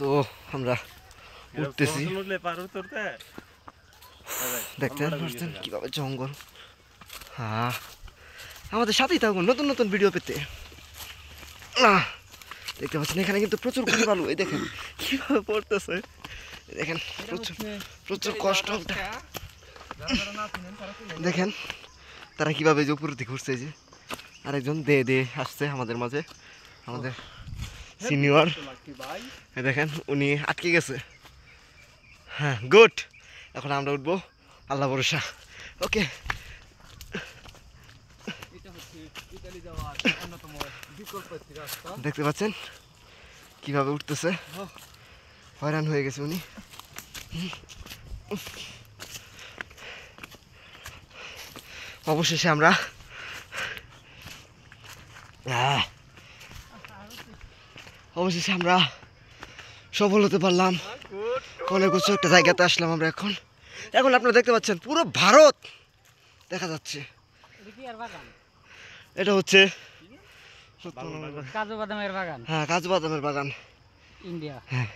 তো আমরা উঠতেছি দেখতে পাচ্ছেন কীভাবে জঙ্গল হ্যাঁ আমাদের সাথেই থাকুন নতুন নতুন ভিডিও পেতে না দেখতে পাচ্ছেন এখানে কিন্তু প্রচুর ঘুরে বালু এই দেখেন কীভাবে পড়তেছে দেখেন প্রচুর প্রচুর কষ্ট দেখেন তারা কীভাবে যে উপর দিকে ঘুরছে যে আরেকজন দে দে আসছে আমাদের মাঝে আমাদের সিনিয়র দেখেন উনি আটকে গেছে হ্যাঁ গুড এখন আমরা উঠবো আল্লাহ ভরসা ওকে দেখতে পাচ্ছেন কিভাবে উঠতেছে হয়রান হয়ে গেছে উনি অবশেষে আমরা হ্যাঁ অবশেষে আমরা সফল হতে পারলাম অনেক কিছু একটা জায়গাতে আসলাম আমরা এখন এখন আপনারা দেখতে পাচ্ছেন পুরো ভারত দেখা যাচ্ছে এটা হচ্ছে কাজু বাদামের বাগান হ্যাঁ কাজু বাদামের বাগান ইন্ডিয়া হ্যাঁ